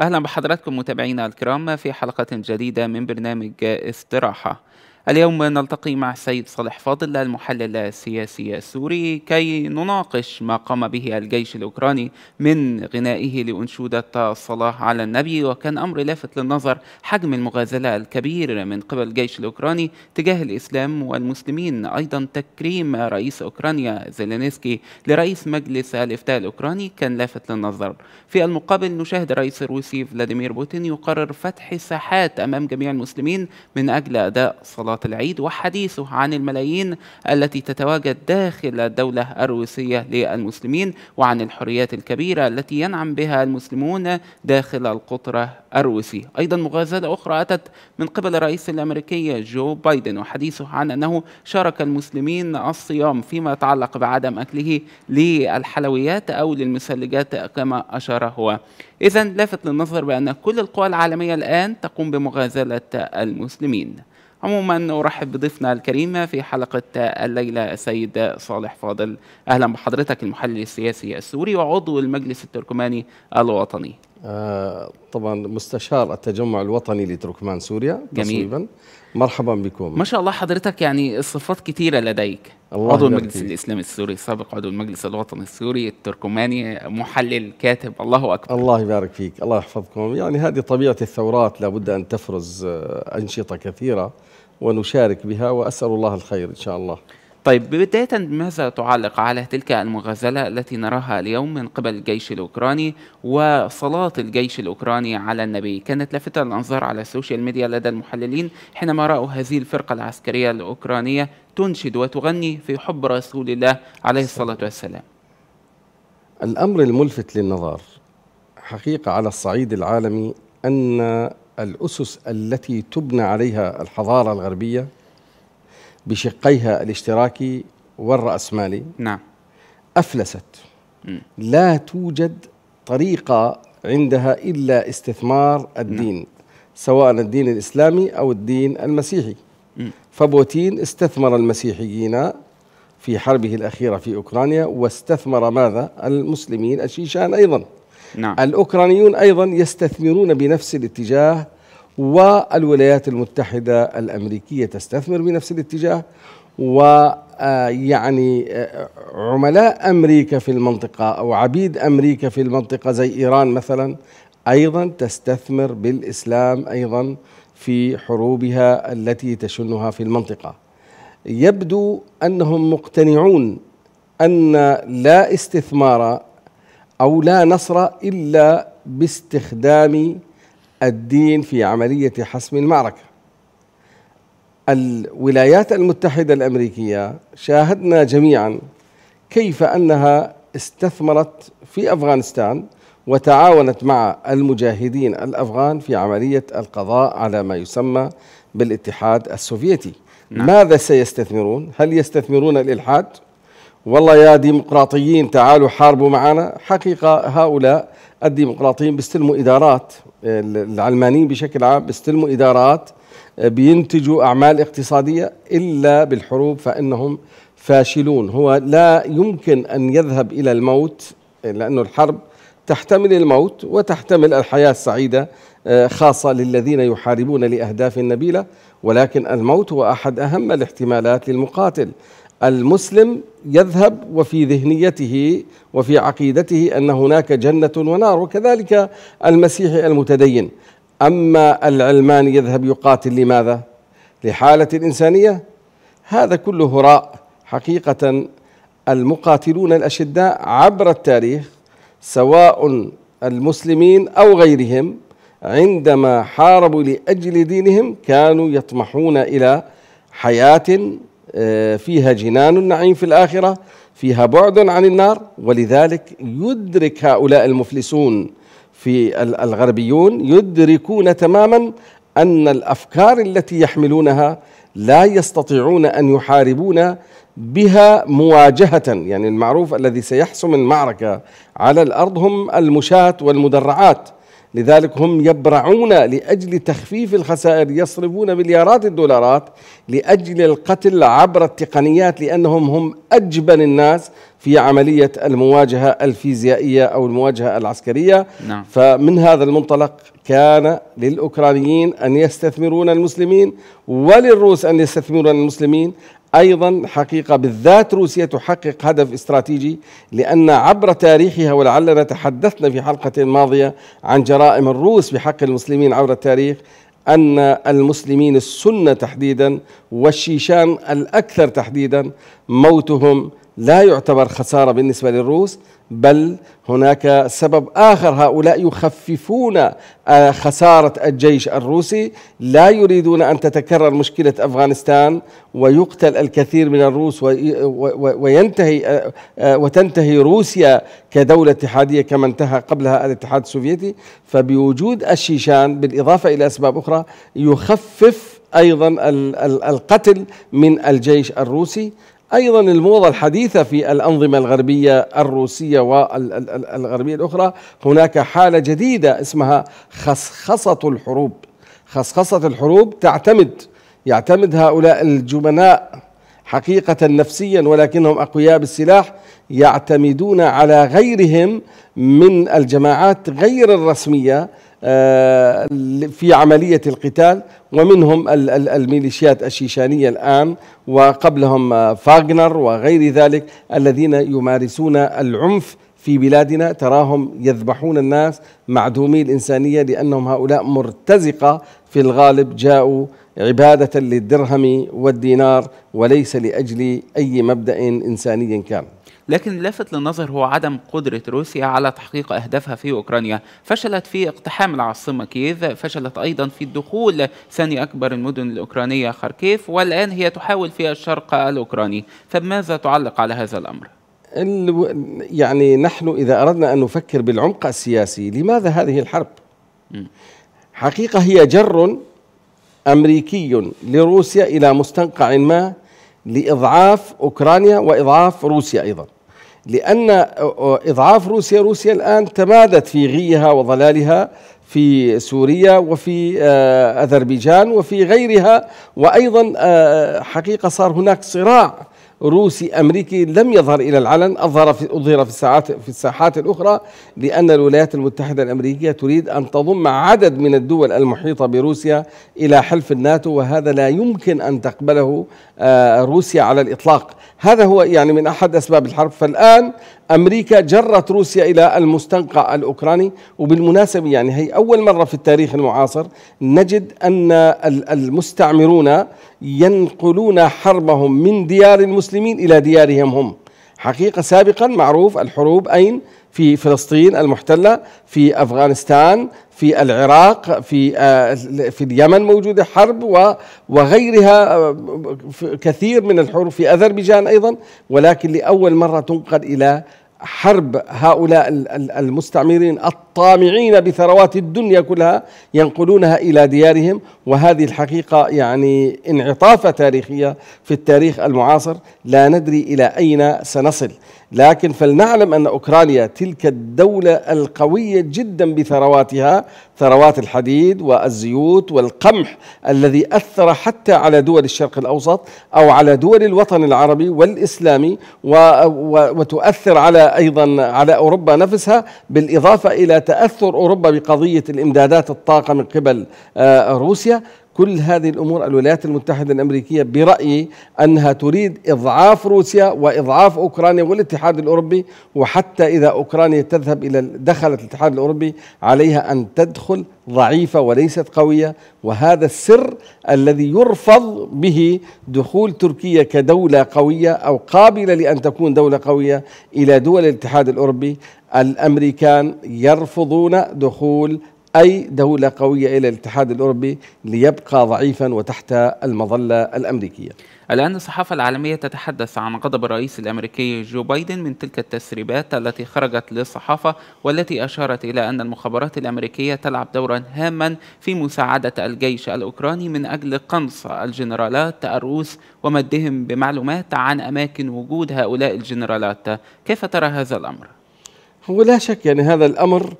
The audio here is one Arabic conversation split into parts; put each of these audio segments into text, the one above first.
أهلا بحضراتكم متابعينا الكرام في حلقة جديدة من برنامج استراحة اليوم نلتقي مع السيد صالح فاضل المحلل السياسي السوري كي نناقش ما قام به الجيش الأوكراني من غنائه لأنشودة الصلاة على النبي وكان أمر لافت للنظر حجم المغازلة الكبير من قبل الجيش الأوكراني تجاه الإسلام والمسلمين أيضا تكريم رئيس أوكرانيا زيلينسكي لرئيس مجلس الإفتاء الأوكراني كان لافت للنظر في المقابل نشاهد الرئيس الروسي فلاديمير بوتين يقرر فتح ساحات أمام جميع المسلمين من أجل أداء صلاة صلاة العيد وحديثه عن الملايين التي تتواجد داخل الدولة الروسية للمسلمين وعن الحريات الكبيرة التي ينعم بها المسلمون داخل القطر الروسي أيضا مغازلة أخرى أتت من قبل الرئيس الأمريكي جو بايدن وحديثه عن أنه شارك المسلمين الصيام فيما يتعلق بعدم أكله للحلويات أو للمثلجات كما أشار هو إذا لافت للنظر بأن كل القوى العالمية الآن تقوم بمغازلة المسلمين عموما أرحب بضيفنا الكريم في حلقة الليلة السيد صالح فاضل أهلا بحضرتك المحلل السياسي السوري وعضو المجلس التركماني الوطني آه، طبعا مستشار التجمع الوطني لتركمان سوريا تصويبا مرحبا بكم ما شاء الله حضرتك يعني صفات كثيره لديك الله عضو المجلس فيه. الاسلامي السوري السابق عضو المجلس الوطني السوري التركماني محلل كاتب الله اكبر الله يبارك فيك الله يحفظكم يعني هذه طبيعه الثورات لابد ان تفرز آه، انشطه كثيره ونشارك بها واسال الله الخير ان شاء الله طيب بداية ماذا تعلق على تلك المغازلة التي نراها اليوم من قبل الجيش الأوكراني وصلاة الجيش الأوكراني على النبي كانت لافتة للأنظار على السوشيال ميديا لدى المحللين حينما رأوا هذه الفرقة العسكرية الأوكرانية تنشد وتغني في حب رسول الله عليه الصلاة والسلام الأمر الملفت للنظر حقيقة على الصعيد العالمي أن الأسس التي تبنى عليها الحضارة الغربية بشقيها الاشتراكي والرأسمالي نعم أفلست لا توجد طريقة عندها إلا استثمار الدين نعم. سواء الدين الإسلامي أو الدين المسيحي فبوتين استثمر المسيحيين في حربه الأخيرة في أوكرانيا واستثمر ماذا؟ المسلمين الشيشان أيضا نعم. الأوكرانيون أيضا يستثمرون بنفس الاتجاه والولايات المتحدة الأمريكية تستثمر بنفس الاتجاه ويعني آه، آه، عملاء أمريكا في المنطقة أو عبيد أمريكا في المنطقة زي إيران مثلا أيضا تستثمر بالإسلام أيضا في حروبها التي تشنها في المنطقة يبدو أنهم مقتنعون أن لا استثمار أو لا نصر إلا باستخدام الدين في عملية حسم المعركة الولايات المتحدة الأمريكية شاهدنا جميعا كيف أنها استثمرت في أفغانستان وتعاونت مع المجاهدين الأفغان في عملية القضاء على ما يسمى بالاتحاد السوفيتي نعم. ماذا سيستثمرون؟ هل يستثمرون الإلحاد؟ والله يا ديمقراطيين تعالوا حاربوا معنا حقيقة هؤلاء الديمقراطيين بيستلموا ادارات العلمانيين بشكل عام بيستلموا ادارات آه، بينتجوا اعمال اقتصاديه الا بالحروب فانهم فاشلون هو لا يمكن ان يذهب الى الموت آه، لانه الحرب تحتمل الموت وتحتمل الحياه السعيده آه، خاصه للذين يحاربون لاهداف نبيله ولكن الموت هو احد اهم الاحتمالات للمقاتل المسلم يذهب وفي ذهنيته وفي عقيدته ان هناك جنه ونار وكذلك المسيحي المتدين اما العلماني يذهب يقاتل لماذا لحاله الانسانيه هذا كله هراء حقيقه المقاتلون الاشداء عبر التاريخ سواء المسلمين او غيرهم عندما حاربوا لاجل دينهم كانوا يطمحون الى حياه آه، فيها جنان النعيم في الآخرة فيها بعد عن النار ولذلك يدرك هؤلاء المفلسون في الغربيون يدركون تماما أن الأفكار التي يحملونها لا يستطيعون أن يحاربون بها مواجهة يعني المعروف الذي سيحسم المعركة على الأرض هم المشاة والمدرعات لذلك هم يبرعون لاجل تخفيف الخسائر يصرفون مليارات الدولارات لاجل القتل عبر التقنيات لانهم هم اجبن الناس في عمليه المواجهه الفيزيائيه او المواجهه العسكريه نعم. فمن هذا المنطلق كان للاوكرانيين ان يستثمرون المسلمين وللروس ان يستثمرون المسلمين ايضا حقيقه بالذات روسيا تحقق هدف استراتيجي لان عبر تاريخها ولعلنا تحدثنا في حلقه ماضيه عن جرائم الروس بحق المسلمين عبر التاريخ ان المسلمين السنه تحديدا والشيشان الاكثر تحديدا موتهم لا يعتبر خساره بالنسبه للروس بل هناك سبب اخر هؤلاء يخففون آه، خساره الجيش الروسي لا يريدون ان تتكرر مشكله افغانستان ويقتل الكثير من الروس وينتهي آه، آه، وتنتهي روسيا كدوله اتحاديه كما انتهى قبلها الاتحاد السوفيتي فبوجود الشيشان بالاضافه الى اسباب اخرى يخفف ايضا القتل من الجيش الروسي أيضا الموضة الحديثة في الأنظمة الغربية الروسية والغربية الأخرى هناك حالة جديدة اسمها خصخصة الحروب خصخصة الحروب تعتمد يعتمد هؤلاء الجبناء حقيقة نفسيا ولكنهم أقوياء بالسلاح يعتمدون على غيرهم من الجماعات غير الرسمية آه، في عملية القتال ومنهم الميليشيات الشيشانية الآن وقبلهم فاغنر وغير ذلك الذين يمارسون العنف في بلادنا تراهم يذبحون الناس معدومي الإنسانية لأنهم هؤلاء مرتزقة في الغالب جاءوا عبادة للدرهم والدينار وليس لأجل أي مبدأ إنساني كان لكن اللافت للنظر هو عدم قدرة روسيا على تحقيق أهدافها في أوكرانيا فشلت في اقتحام العاصمة كييف فشلت أيضا في الدخول ثاني أكبر المدن الأوكرانية خاركيف والآن هي تحاول في الشرق الأوكراني فماذا تعلق على هذا الأمر؟ يعني نحن إذا أردنا أن نفكر بالعمق السياسي لماذا هذه الحرب؟ حقيقة هي جر أمريكي لروسيا إلى مستنقع ما لإضعاف أوكرانيا وإضعاف روسيا أيضا لأن إضعاف روسيا روسيا الآن تمادت في غيها وضلالها في سوريا وفي أذربيجان وفي غيرها وأيضا حقيقة صار هناك صراع روسي أمريكي لم يظهر إلى العلن أظهر في أظهر في الساعات في الساحات الأخرى لأن الولايات المتحدة الأمريكية تريد أن تضم عدد من الدول المحيطة بروسيا إلى حلف الناتو وهذا لا يمكن أن تقبله آه، روسيا على الإطلاق هذا هو يعني من أحد أسباب الحرب فالآن أمريكا جرت روسيا إلى المستنقع الأوكراني وبالمناسبة يعني هي أول مرة في التاريخ المعاصر نجد أن المستعمرون ينقلون حربهم من ديار المسلمين إلى ديارهم هم حقيقة سابقا معروف الحروب أين في فلسطين المحتلة في أفغانستان في العراق في آه، في اليمن موجودة حرب وغيرها آه، كثير من الحروب في أذربيجان أيضا ولكن لأول مرة تنقل إلى حرب هؤلاء المستعمرين طامعين بثروات الدنيا كلها ينقلونها الى ديارهم وهذه الحقيقه يعني انعطافه تاريخيه في التاريخ المعاصر لا ندري الى اين سنصل لكن فلنعلم ان اوكرانيا تلك الدوله القويه جدا بثرواتها ثروات الحديد والزيوت والقمح الذي اثر حتى على دول الشرق الاوسط او على دول الوطن العربي والاسلامي وتؤثر على ايضا على اوروبا نفسها بالاضافه الى تاثر اوروبا بقضيه الامدادات الطاقه من قبل آه، روسيا كل هذه الامور الولايات المتحده الامريكيه برايي انها تريد اضعاف روسيا واضعاف اوكرانيا والاتحاد الاوروبي وحتى اذا اوكرانيا تذهب الى دخلت الاتحاد الاوروبي عليها ان تدخل ضعيفه وليست قويه وهذا السر الذي يرفض به دخول تركيا كدوله قويه او قابله لان تكون دوله قويه الى دول الاتحاد الاوروبي الامريكان يرفضون دخول أي دولة قوية إلى الاتحاد الأوروبي ليبقى ضعيفا وتحت المظلة الأمريكية الآن الصحافة العالمية تتحدث عن غضب الرئيس الأمريكي جو بايدن من تلك التسريبات التي خرجت للصحافة والتي أشارت إلى أن المخابرات الأمريكية تلعب دورا هاما في مساعدة الجيش الأوكراني من أجل قنص الجنرالات الروس ومدهم بمعلومات عن أماكن وجود هؤلاء الجنرالات كيف ترى هذا الأمر؟ هو لا شك يعني هذا الأمر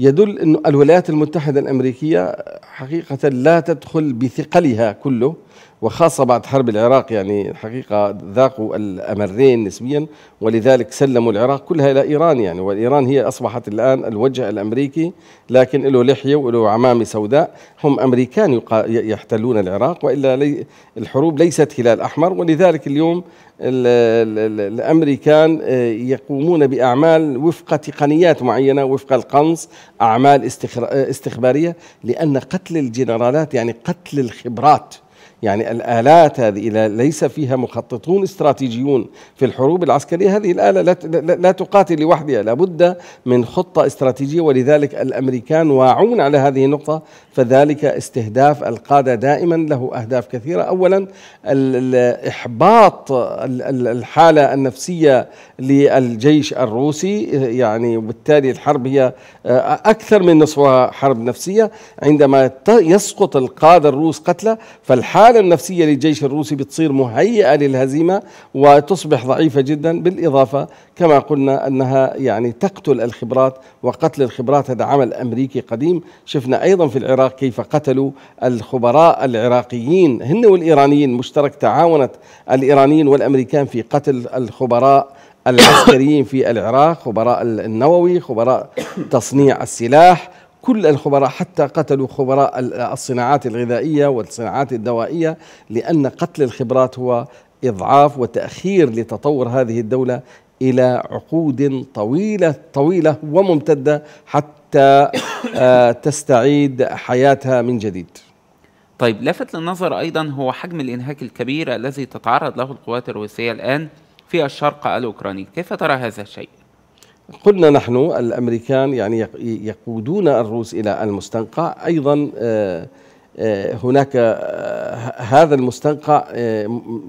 يدل أن الولايات المتحدة الأمريكية حقيقة لا تدخل بثقلها كله وخاصة بعد حرب العراق يعني الحقيقة ذاقوا الأمرين نسبيا ولذلك سلموا العراق كلها إلى إيران يعني وإيران هي أصبحت الآن الوجه الأمريكي لكن له لحية وله عمامة سوداء هم أمريكان يحتلون العراق وإلا لي الحروب ليست هلال أحمر ولذلك اليوم الامريكان آه، يقومون باعمال وفق تقنيات معينه وفق القنص اعمال آه، استخباريه لان قتل الجنرالات يعني قتل الخبرات يعني الآلات هذه ليس فيها مخططون استراتيجيون في الحروب العسكرية هذه الآلة لا تقاتل لوحدها لابد من خطة استراتيجية ولذلك الأمريكان واعون على هذه النقطة فذلك استهداف القادة دائما له أهداف كثيرة أولا الإحباط الحالة النفسية للجيش الروسي يعني وبالتالي الحرب هي آه، أكثر من نصفها حرب نفسية عندما يسقط القادة الروس قتلى فالحالة الحالة النفسية للجيش الروسي بتصير مهيئة للهزيمة وتصبح ضعيفة جدا بالإضافة كما قلنا أنها يعني تقتل الخبرات وقتل الخبرات هذا عمل أمريكي قديم شفنا أيضا في العراق كيف قتلوا الخبراء العراقيين هن والإيرانيين مشترك تعاونت الإيرانيين والأمريكان في قتل الخبراء العسكريين في العراق خبراء النووي خبراء تصنيع السلاح كل الخبراء حتى قتلوا خبراء الصناعات الغذائية والصناعات الدوائية لأن قتل الخبرات هو إضعاف وتأخير لتطور هذه الدولة إلى عقود طويلة طويلة وممتدة حتى آه، تستعيد حياتها من جديد طيب لفت للنظر أيضا هو حجم الإنهاك الكبير الذي تتعرض له القوات الروسية الآن في الشرق الأوكراني كيف ترى هذا الشيء؟ قلنا نحن الامريكان يعني يقودون الروس الى المستنقع ايضا آه، آه، هناك آه، هذا المستنقع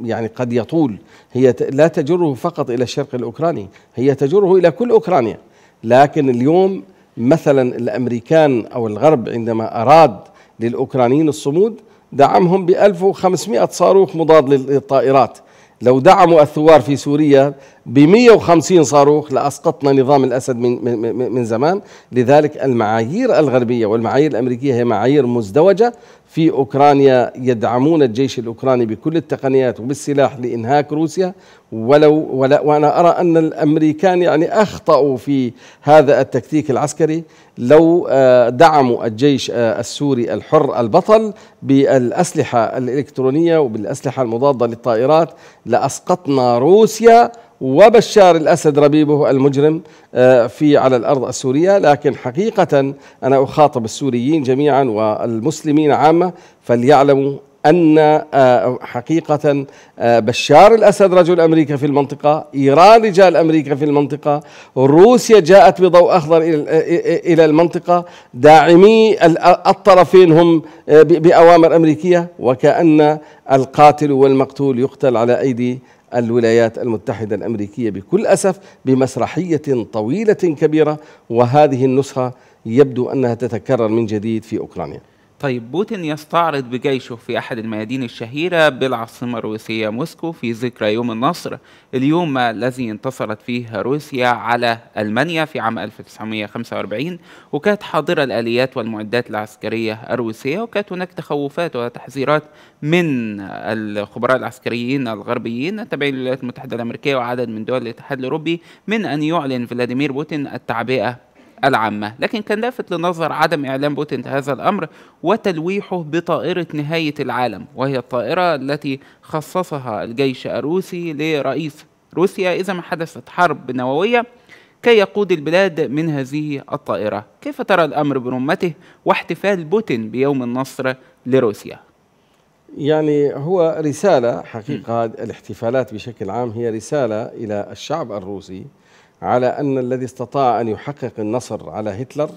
يعني قد يطول هي لا تجره فقط الى الشرق الاوكراني هي تجره الى كل اوكرانيا لكن اليوم مثلا الامريكان او الغرب عندما اراد للاوكرانيين الصمود دعمهم ب 1500 صاروخ مضاد للطائرات لو دعموا الثوار في سوريا ب 150 صاروخ لاسقطنا نظام الاسد من من من زمان، لذلك المعايير الغربيه والمعايير الامريكيه هي معايير مزدوجه في أوكرانيا يدعمون الجيش الأوكراني بكل التقنيات وبالسلاح لإنهاك روسيا ولو ولا وأنا أرى أن الأمريكان يعني أخطأوا في هذا التكتيك العسكري لو آه، دعموا الجيش آه، السوري الحر البطل بالأسلحة الإلكترونية وبالأسلحة المضادة للطائرات لأسقطنا روسيا وبشار الأسد ربيبه المجرم آه، في على الأرض السورية لكن حقيقة أنا أخاطب السوريين جميعا والمسلمين عامة فليعلموا أن آه، حقيقة آه، بشار الأسد رجل أمريكا في المنطقة إيران رجال أمريكا في المنطقة روسيا جاءت بضوء أخضر إلى المنطقة داعمي الطرفين هم بأوامر أمريكية وكأن القاتل والمقتول يقتل على أيدي الولايات المتحدة الأمريكية بكل أسف بمسرحية طويلة كبيرة وهذه النسخة يبدو أنها تتكرر من جديد في أوكرانيا طيب بوتين يستعرض بجيشه في أحد الميادين الشهيرة بالعاصمة الروسية موسكو في ذكرى يوم النصر اليوم الذي انتصرت فيه روسيا على ألمانيا في عام 1945 وكانت حاضرة الآليات والمعدات العسكرية الروسية وكانت هناك تخوفات وتحذيرات من الخبراء العسكريين الغربيين التابعين للولايات المتحدة الأمريكية وعدد من دول الاتحاد الأوروبي من أن يعلن فلاديمير بوتين التعبئة العامة لكن كان لافت للنظر عدم إعلام بوتين هذا الأمر وتلويحه بطائرة نهاية العالم وهي الطائرة التي خصصها الجيش الروسي لرئيس روسيا إذا ما حدثت حرب نووية كي يقود البلاد من هذه الطائرة كيف ترى الأمر برمته واحتفال بوتين بيوم النصر لروسيا يعني هو رسالة حقيقة الاحتفالات بشكل عام هي رسالة إلى الشعب الروسي على أن الذي استطاع أن يحقق النصر على هتلر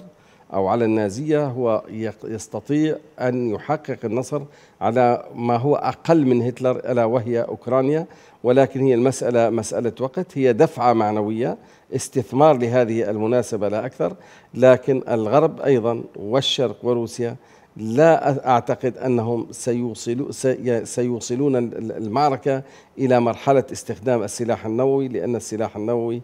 أو على النازية هو يستطيع أن يحقق النصر على ما هو أقل من هتلر ألا وهي أوكرانيا ولكن هي المسألة مسألة وقت هي دفعة معنوية استثمار لهذه المناسبة لا أكثر لكن الغرب أيضا والشرق وروسيا لا أعتقد أنهم سيوصلو سيوصلون المعركة إلى مرحلة استخدام السلاح النووي لأن السلاح النووي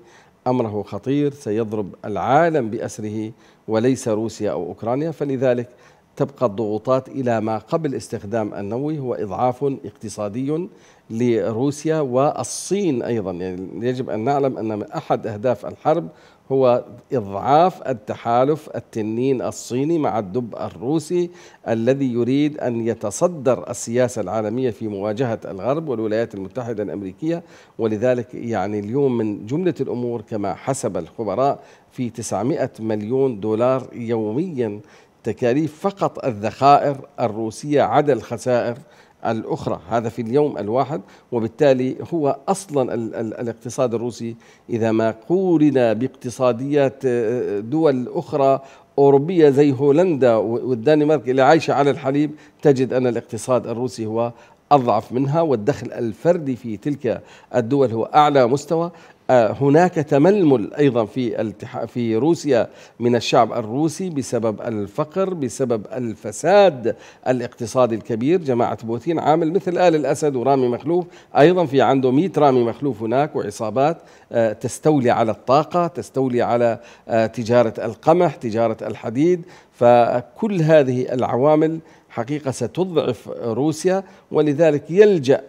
امره خطير سيضرب العالم باسره وليس روسيا او اوكرانيا فلذلك تبقى الضغوطات الى ما قبل استخدام النووي هو اضعاف اقتصادي لروسيا والصين ايضا يعني يجب ان نعلم ان من احد اهداف الحرب هو إضعاف التحالف التنين الصيني مع الدب الروسي الذي يريد أن يتصدر السياسة العالمية في مواجهة الغرب والولايات المتحدة الأمريكية ولذلك يعني اليوم من جملة الأمور كما حسب الخبراء في 900 مليون دولار يوميا تكاليف فقط الذخائر الروسية عدا الخسائر الأخرى هذا في اليوم الواحد وبالتالي هو أصلا ال ال الاقتصاد الروسي إذا ما قورن باقتصاديات آه، دول أخرى أوروبية زي هولندا والدنمارك اللي عايشة على الحليب تجد أن الاقتصاد الروسي هو أضعف منها والدخل الفردي في تلك الدول هو أعلى مستوى هناك تململ ايضا في في روسيا من الشعب الروسي بسبب الفقر بسبب الفساد الاقتصادي الكبير جماعه بوتين عامل مثل ال الاسد ورامي مخلوف ايضا في عنده 100 رامي مخلوف هناك وعصابات آه، تستولي على الطاقه تستولي على آه، تجاره القمح تجاره الحديد فكل هذه العوامل حقيقه ستضعف روسيا ولذلك يلجا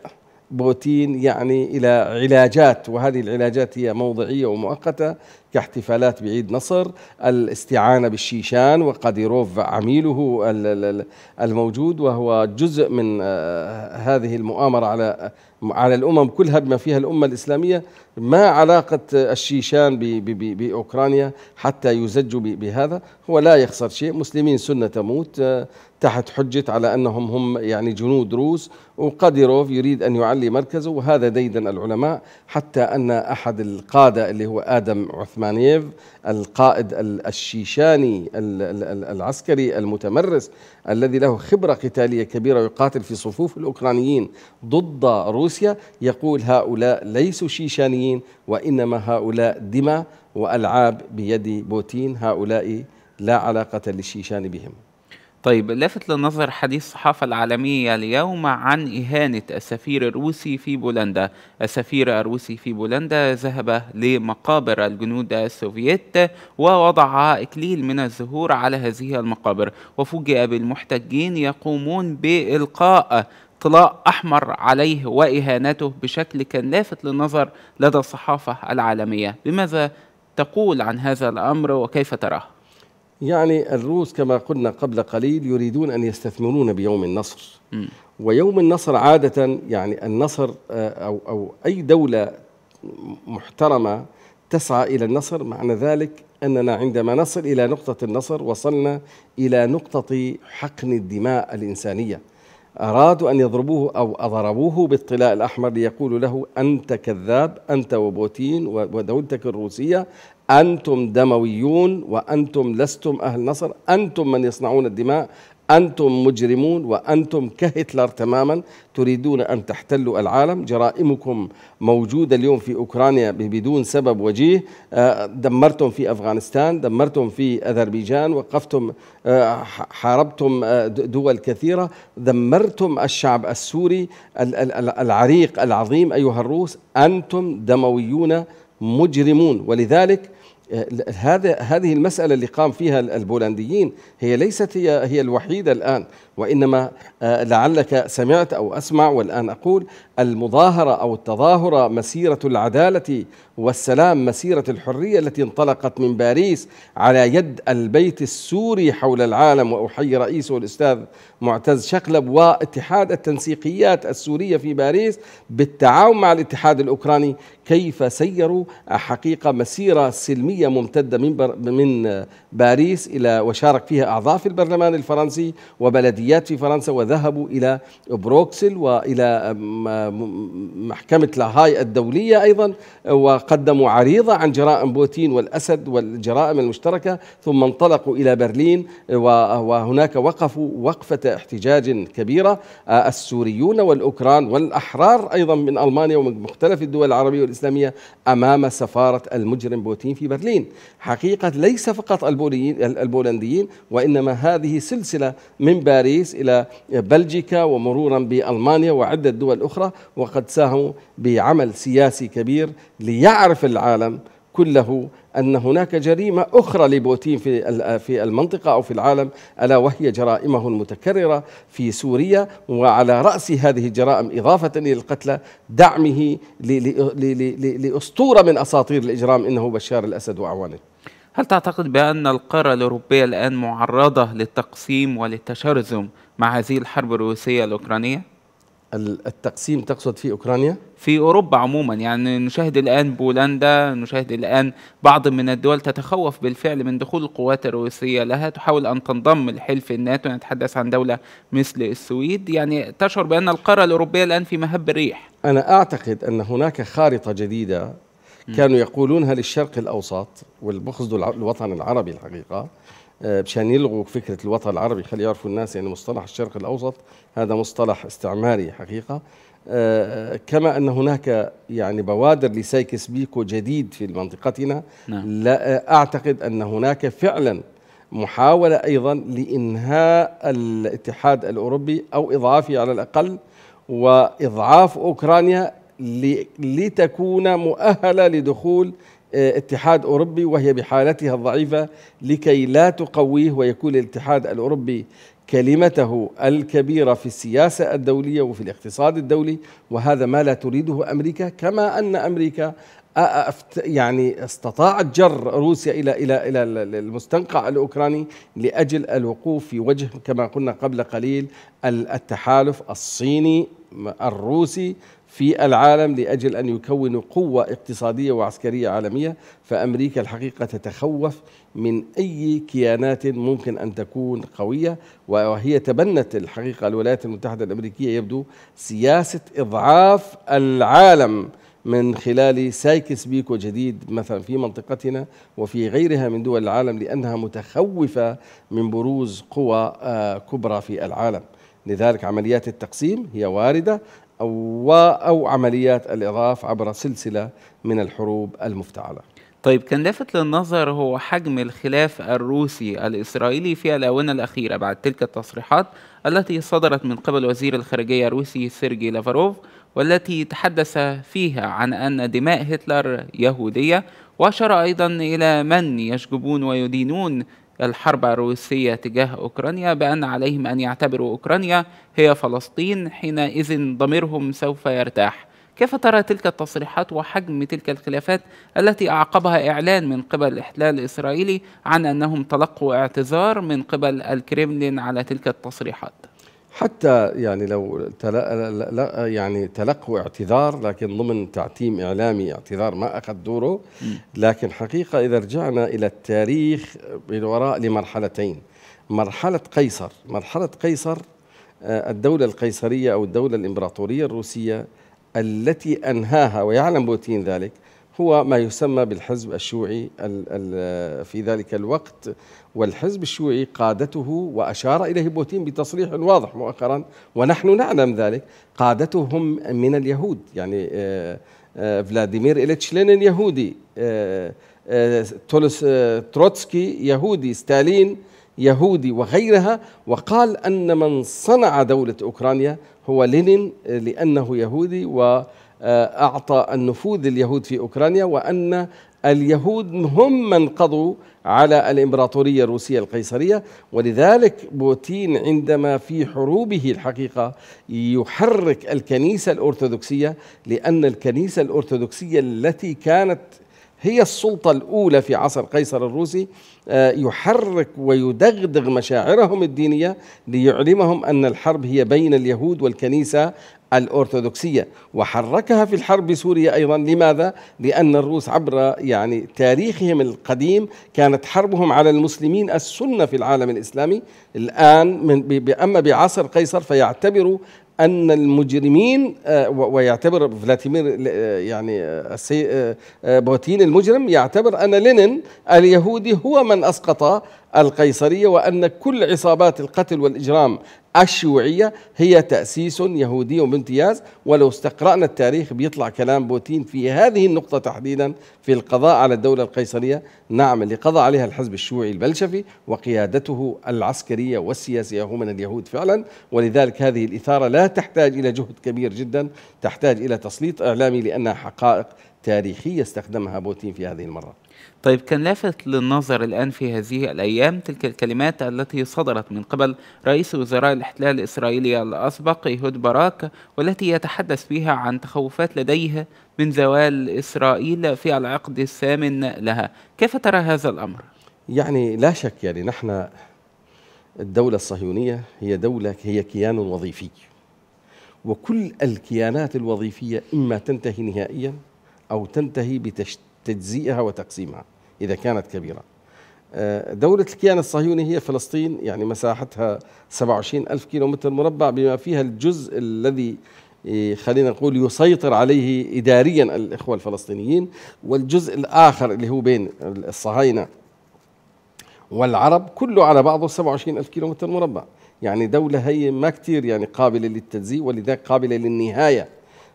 بروتين يعني إلى علاجات وهذه العلاجات هي موضعية ومؤقتة كاحتفالات بعيد نصر الاستعانة بالشيشان وقديروف عميله الموجود وهو جزء من آه، هذه المؤامرة على على الأمم كلها بما فيها الأمة الإسلامية ما علاقة الشيشان بأوكرانيا حتى يزجوا بهذا هو لا يخسر شيء مسلمين سنة تموت آه، تحت حجة على أنهم هم يعني جنود روس وقادروف يريد أن يعلي مركزه وهذا ديدن العلماء حتى أن أحد القادة اللي هو آدم عثمانيف القائد الشيشاني العسكري المتمرس الذي له خبرة قتالية كبيرة يقاتل في صفوف الأوكرانيين ضد روسيا يقول هؤلاء ليسوا شيشانيين إيرانيين وإنما هؤلاء دمى وألعاب بيد بوتين هؤلاء لا علاقة للشيشان بهم طيب لفت للنظر حديث الصحافة العالمية اليوم عن إهانة السفير الروسي في بولندا السفير الروسي في بولندا ذهب لمقابر الجنود السوفيت ووضع إكليل من الزهور على هذه المقابر وفوجئ بالمحتجين يقومون بإلقاء طلاء أحمر عليه وإهانته بشكل كان لافت للنظر لدى الصحافة العالمية بماذا تقول عن هذا الأمر وكيف تراه؟ يعني الروس كما قلنا قبل قليل يريدون أن يستثمرون بيوم النصر م. ويوم النصر عادة يعني النصر آه، أو, أو أي دولة محترمة تسعى إلى النصر معنى ذلك أننا عندما نصل إلى نقطة النصر وصلنا إلى نقطة حقن الدماء الإنسانية أرادوا أن يضربوه أو أضربوه بالطلاء الأحمر ليقولوا له أنت كذاب أنت وبوتين ودولتك الروسية أنتم دمويون وأنتم لستم أهل نصر أنتم من يصنعون الدماء أنتم مجرمون وأنتم كهتلر تماما تريدون أن تحتلوا العالم جرائمكم موجودة اليوم في أوكرانيا بدون سبب وجيه آه، دمرتم في أفغانستان دمرتم في أذربيجان وقفتم آه، حاربتم آه، دول كثيرة دمرتم الشعب السوري العريق العظيم أيها الروس أنتم دمويون مجرمون ولذلك هذا هذه المسألة اللي قام فيها البولنديين هي ليست هي هي الوحيدة الآن وإنما آه، لعلك سمعت أو أسمع والآن أقول المظاهرة أو التظاهرة مسيرة العدالة والسلام مسيرة الحرية التي انطلقت من باريس على يد البيت السوري حول العالم وأحيي رئيسه الأستاذ معتز شقلب واتحاد التنسيقيات السورية في باريس بالتعاون مع الاتحاد الأوكراني كيف سيروا حقيقة مسيرة سلمية ممتدة من, من باريس إلى وشارك فيها أعضاء في البرلمان الفرنسي وبلديات الجاليات في فرنسا وذهبوا إلى بروكسل وإلى محكمة لاهاي الدولية أيضا وقدموا عريضة عن جرائم بوتين والأسد والجرائم المشتركة ثم انطلقوا إلى برلين وهناك وقفوا وقفة احتجاج كبيرة السوريون والأوكران والأحرار أيضا من ألمانيا ومن مختلف الدول العربية والإسلامية أمام سفارة المجرم بوتين في برلين حقيقة ليس فقط البولنديين وإنما هذه سلسلة من باريس باريس إلى بلجيكا ومرورا بألمانيا وعدة دول أخرى وقد ساهموا بعمل سياسي كبير ليعرف العالم كله أن هناك جريمة أخرى لبوتين في في المنطقة أو في العالم ألا وهي جرائمه المتكررة في سوريا وعلى رأس هذه الجرائم إضافة إلى القتلى دعمه لأسطورة من أساطير الإجرام إنه بشار الأسد وأعوانه هل تعتقد بأن القارة الأوروبية الآن معرضة للتقسيم وللتشرذم مع هذه الحرب الروسية الأوكرانية؟ التقسيم تقصد في أوكرانيا؟ في أوروبا عموما يعني نشاهد الآن بولندا نشاهد الآن بعض من الدول تتخوف بالفعل من دخول القوات الروسية لها تحاول أن تنضم لحلف الناتو نتحدث عن دولة مثل السويد يعني تشعر بأن القارة الأوروبية الآن في مهب الريح أنا أعتقد أن هناك خارطة جديدة كانوا يقولونها للشرق الأوسط والبخصوا الوطن العربي الحقيقة آه، مشان يلغوا فكرة الوطن العربي خلي يعرفوا الناس يعني مصطلح الشرق الأوسط هذا مصطلح استعماري حقيقة آه، آه، كما أن هناك يعني بوادر لسايكس بيكو جديد في منطقتنا نعم. لا أعتقد أن هناك فعلا محاولة أيضا لإنهاء الاتحاد الأوروبي أو إضعافه على الأقل وإضعاف أوكرانيا لتكون مؤهله لدخول آه، اتحاد اوروبي وهي بحالتها الضعيفه لكي لا تقويه ويكون الاتحاد الاوروبي كلمته الكبيره في السياسه الدوليه وفي الاقتصاد الدولي وهذا ما لا تريده امريكا كما ان امريكا آه، آه، يعني استطاعت جر روسيا الى الى الى المستنقع الاوكراني لاجل الوقوف في وجه كما قلنا قبل قليل التحالف الصيني الروسي في العالم لاجل ان يكونوا قوه اقتصاديه وعسكريه عالميه فامريكا الحقيقه تتخوف من اي كيانات ممكن ان تكون قويه وهي تبنت الحقيقه الولايات المتحده الامريكيه يبدو سياسه اضعاف العالم من خلال سايكس بيكو جديد مثلا في منطقتنا وفي غيرها من دول العالم لانها متخوفه من بروز قوى آه، كبرى في العالم لذلك عمليات التقسيم هي وارده أو, أو عمليات الإضاف عبر سلسلة من الحروب المفتعلة طيب كان لافت للنظر هو حجم الخلاف الروسي الإسرائيلي في الآونة الأخيرة بعد تلك التصريحات التي صدرت من قبل وزير الخارجية الروسي سيرجي لافروف والتي تحدث فيها عن أن دماء هتلر يهودية وأشار أيضا إلى من يشجبون ويدينون الحرب الروسية تجاه أوكرانيا بأن عليهم أن يعتبروا أوكرانيا هي فلسطين حينئذ ضميرهم سوف يرتاح كيف ترى تلك التصريحات وحجم تلك الخلافات التي أعقبها إعلان من قبل الاحتلال الإسرائيلي عن أنهم تلقوا اعتذار من قبل الكرملين على تلك التصريحات؟ حتى يعني لو يعني تلقوا اعتذار لكن ضمن تعتيم اعلامي اعتذار ما اخذ دوره لكن حقيقه اذا رجعنا الى التاريخ بالوراء لمرحلتين مرحله قيصر مرحله قيصر آه، الدوله القيصريه او الدوله الامبراطوريه الروسيه التي انهاها ويعلم بوتين ذلك هو ما يسمى بالحزب الشيوعي في ذلك الوقت والحزب الشيوعي قادته وأشار إليه بوتين بتصريح واضح مؤخرا ونحن نعلم ذلك قادتهم من اليهود يعني آه، آه، فلاديمير إليتش لينين يهودي آه، تولس تروتسكي يهودي ستالين يهودي وغيرها وقال أن من صنع دولة أوكرانيا هو لينين لأنه يهودي و آه، أعطى النفوذ لليهود في أوكرانيا وأن اليهود هم من قضوا على الإمبراطورية الروسية القيصرية ولذلك بوتين عندما في حروبه الحقيقة يحرك الكنيسة الأرثوذكسية لأن الكنيسة الأرثوذكسية التي كانت هي السلطة الأولى في عصر قيصر الروسي آه، يحرك ويدغدغ مشاعرهم الدينية ليعلمهم أن الحرب هي بين اليهود والكنيسة الأرثوذكسية وحركها في الحرب سوريا أيضا لماذا؟ لأن الروس عبر يعني تاريخهم القديم كانت حربهم على المسلمين السنة في العالم الإسلامي الآن من أما بعصر قيصر فيعتبروا أن المجرمين آه، ويعتبر فلاتيمير يعني آه، آه، بوتين المجرم يعتبر أن لينين اليهودي هو من أسقط القيصرية وأن كل عصابات القتل والإجرام الشيوعية هي تأسيس يهودي بامتياز ولو استقرأنا التاريخ بيطلع كلام بوتين في هذه النقطة تحديدا في القضاء على الدولة القيصرية نعم اللي قضى عليها الحزب الشيوعي البلشفي وقيادته العسكرية والسياسية هم من اليهود فعلا ولذلك هذه الإثارة لا تحتاج إلى جهد كبير جدا تحتاج إلى تسليط إعلامي لأنها حقائق تاريخية استخدمها بوتين في هذه المرة طيب كان لافت للنظر الآن في هذه الأيام تلك الكلمات التي صدرت من قبل رئيس وزراء الاحتلال الإسرائيلي الأسبق يهود باراك والتي يتحدث فيها عن تخوفات لديه من زوال إسرائيل في العقد الثامن لها كيف ترى هذا الأمر؟ يعني لا شك يعني نحن الدولة الصهيونية هي دولة هي كيان وظيفي وكل الكيانات الوظيفية إما تنتهي نهائيا أو تنتهي بتشتيت تجزئها وتقسيمها إذا كانت كبيرة آه، دولة الكيان الصهيوني هي فلسطين يعني مساحتها 27 ألف كيلو متر مربع بما فيها الجزء الذي إيه، خلينا نقول يسيطر عليه إداريا الإخوة الفلسطينيين والجزء الآخر اللي هو بين الصهاينة والعرب كله على بعضه 27 ألف كيلو متر مربع يعني دولة هي ما كتير يعني قابلة للتجزيء ولذلك قابلة للنهاية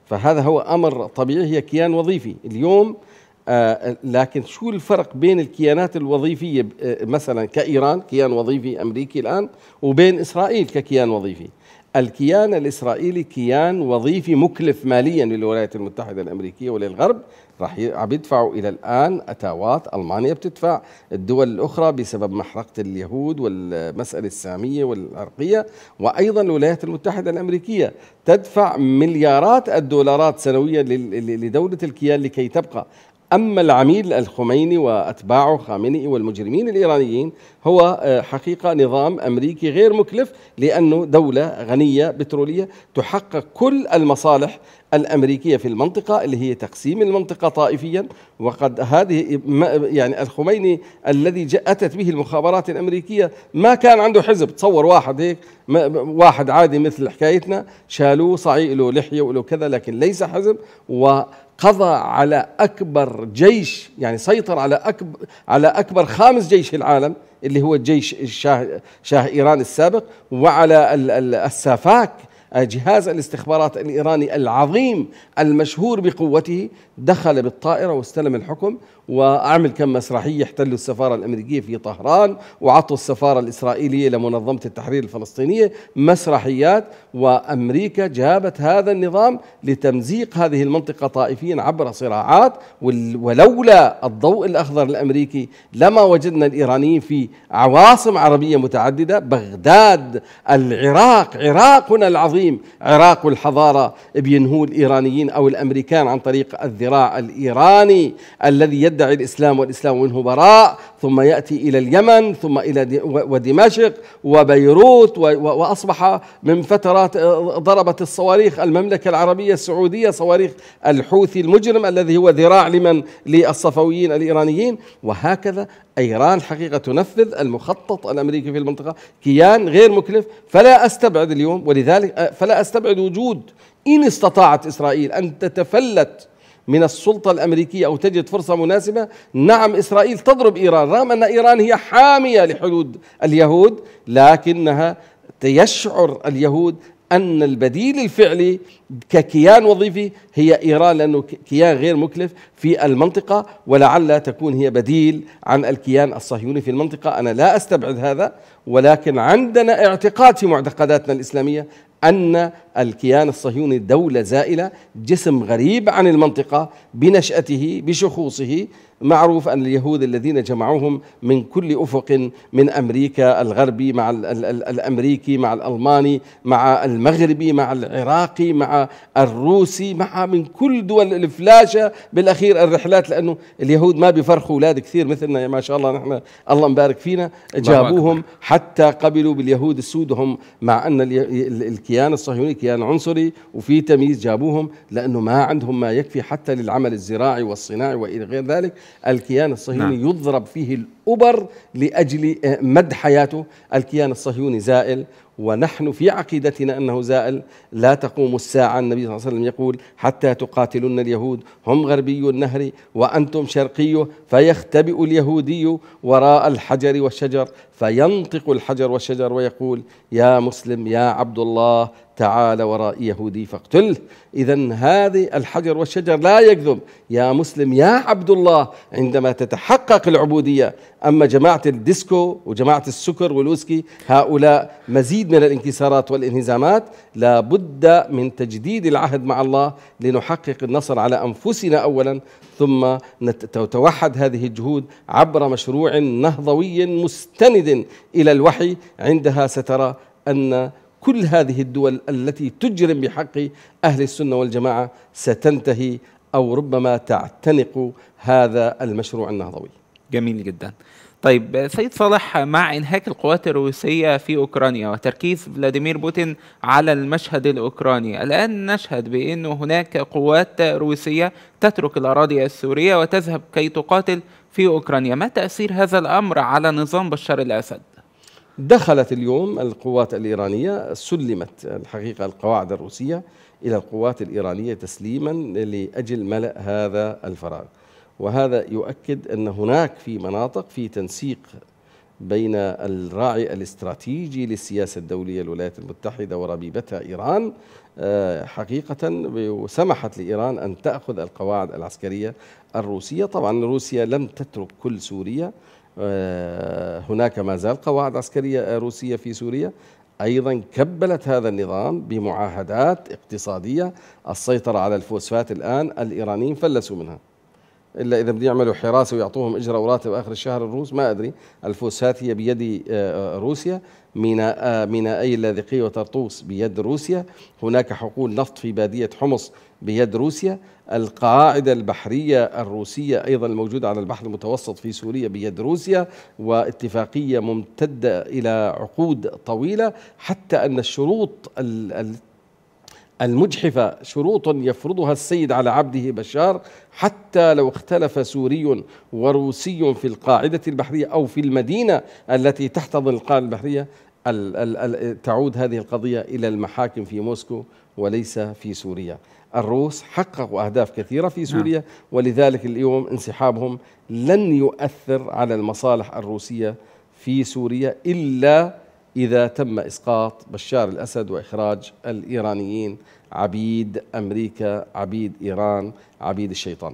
فهذا هو أمر طبيعي هي كيان وظيفي اليوم آه، لكن شو الفرق بين الكيانات الوظيفيه آه، مثلا كايران كيان وظيفي امريكي الان وبين اسرائيل ككيان وظيفي الكيان الاسرائيلي كيان وظيفي مكلف ماليا للولايات المتحده الامريكيه وللغرب راح عم يدفعوا الى الان اتاوات المانيا بتدفع الدول الاخرى بسبب محرقه اليهود والمساله الساميه والعرقيه وايضا الولايات المتحده الامريكيه تدفع مليارات الدولارات سنويا لدوله الكيان لكي تبقى أما العميل الخميني وأتباعه خامنئي والمجرمين الإيرانيين هو آه، حقيقة نظام أمريكي غير مكلف لأنه دولة غنية بترولية تحقق كل المصالح الأمريكية في المنطقة اللي هي تقسيم المنطقة طائفيا وقد هذه يعني الخميني الذي أتت به المخابرات الأمريكية ما كان عنده حزب تصور واحد هيك واحد عادي مثل حكايتنا شالوه صعي له لحية وله كذا لكن ليس حزب و قضى على اكبر جيش يعني سيطر على اكبر على اكبر خامس جيش في العالم اللي هو الجيش شاه, شاه ايران السابق وعلى السافاك جهاز الاستخبارات الإيراني العظيم المشهور بقوته دخل بالطائرة واستلم الحكم واعمل كم مسرحيه احتلوا السفاره الامريكيه في طهران وعطوا السفاره الاسرائيليه لمنظمه التحرير الفلسطينيه مسرحيات وامريكا جابت هذا النظام لتمزيق هذه المنطقه طائفيا عبر صراعات ولولا الضوء الاخضر الامريكي لما وجدنا الايرانيين في عواصم عربيه متعدده بغداد العراق عراقنا العظيم عراق الحضاره بينهوه الايرانيين او الامريكان عن طريق الذراع الايراني الذي يد يدعي الإسلام والإسلام منه براء ثم يأتي إلى اليمن ثم إلى ودمشق وبيروت وأصبح من فترة آه، ضربت الصواريخ المملكة العربية السعودية صواريخ الحوثي المجرم الذي هو ذراع لمن للصفويين الإيرانيين وهكذا إيران حقيقة تنفذ المخطط الأمريكي في المنطقة كيان غير مكلف فلا أستبعد اليوم ولذلك آه، فلا أستبعد وجود إن استطاعت إسرائيل أن تتفلت من السلطة الأمريكية أو تجد فرصة مناسبة نعم إسرائيل تضرب إيران رغم أن إيران هي حامية لحدود اليهود لكنها يشعر اليهود أن البديل الفعلي ككيان وظيفي هي إيران لأنه كيان غير مكلف في المنطقة ولعل تكون هي بديل عن الكيان الصهيوني في المنطقة أنا لا أستبعد هذا ولكن عندنا اعتقاد في معتقداتنا الإسلامية أن الكيان الصهيوني دولة زائلة جسم غريب عن المنطقة بنشأته بشخوصه معروف أن اليهود الذين جمعوهم من كل أفق من أمريكا الغربي مع الأمريكي مع الألماني مع المغربي مع العراقي مع الروسي مع من كل دول الفلاشة بالأخير الرحلات لأنه اليهود ما بيفرخوا أولاد كثير مثلنا ما شاء الله نحن الله مبارك فينا جابوهم حتى قبلوا باليهود السود هم مع أن الكيان الصهيوني كيان عنصري وفي تمييز جابوهم لأنه ما عندهم ما يكفي حتى للعمل الزراعي والصناعي وإلى غير ذلك الكيان الصهيوني نعم. يضرب فيه الأبر لأجل آه، مد حياته الكيان الصهيوني زائل ونحن في عقيدتنا أنه زائل لا تقوم الساعة النبي صلى الله عليه وسلم يقول حتى تقاتلن اليهود هم غربي النهر وأنتم شرقي فيختبئ اليهودي وراء الحجر والشجر فينطق الحجر والشجر ويقول يا مسلم يا عبد الله تعال وراء يهودي فاقتله إذا هذه الحجر والشجر لا يكذب يا مسلم يا عبد الله عندما تتحقق العبودية أما جماعة الديسكو وجماعة السكر والوسكي هؤلاء مزيد من الانكسارات والانهزامات لا بد من تجديد العهد مع الله لنحقق النصر على أنفسنا أولا ثم تتوحد هذه الجهود عبر مشروع نهضوي مستند إلى الوحي عندها سترى أن كل هذه الدول التي تجرم بحق أهل السنة والجماعة ستنتهي أو ربما تعتنق هذا المشروع النهضوي جميل جدا طيب سيد صالح مع انهاك القوات الروسية في أوكرانيا وتركيز فلاديمير بوتين على المشهد الأوكراني الآن نشهد بأن هناك قوات روسية تترك الأراضي السورية وتذهب كي تقاتل في أوكرانيا ما تأثير هذا الأمر على نظام بشار الأسد؟ دخلت اليوم القوات الإيرانية سلمت الحقيقة القواعد الروسية إلى القوات الإيرانية تسليما لأجل ملأ هذا الفراغ وهذا يؤكد أن هناك في مناطق في تنسيق بين الراعي الاستراتيجي للسياسة الدولية الولايات المتحدة وربيبتها إيران آه، حقيقة سمحت لإيران أن تأخذ القواعد العسكرية الروسية طبعا روسيا لم تترك كل سوريا آه، هناك ما زال قواعد عسكرية روسية في سوريا أيضا كبلت هذا النظام بمعاهدات اقتصادية السيطرة على الفوسفات الآن الإيرانيين فلسوا منها إلا إذا بدي يعملوا حراسة ويعطوهم أجرة وراتب آخر الشهر الروس ما أدري الفوسفات هي بيد آه، آه، روسيا ميناء مينائي اللاذقية وطرطوس بيد روسيا هناك حقول نفط في بادية حمص بيد روسيا القاعدة البحرية الروسية أيضا الموجودة على البحر المتوسط في سوريا بيد روسيا واتفاقية ممتدة إلى عقود طويلة حتى أن الشروط المجحفة شروط يفرضها السيد على عبده بشار حتى لو اختلف سوري وروسي في القاعدة البحرية أو في المدينة التي تحتضن القاعدة البحرية تعود هذه القضية إلى المحاكم في موسكو وليس في سوريا الروس حققوا أهداف كثيرة في نعم. سوريا نعم. ولذلك اليوم انسحابهم لن يؤثر على المصالح الروسية في سوريا إلا إذا تم إسقاط بشار الأسد وإخراج الإيرانيين عبيد أمريكا عبيد إيران عبيد الشيطان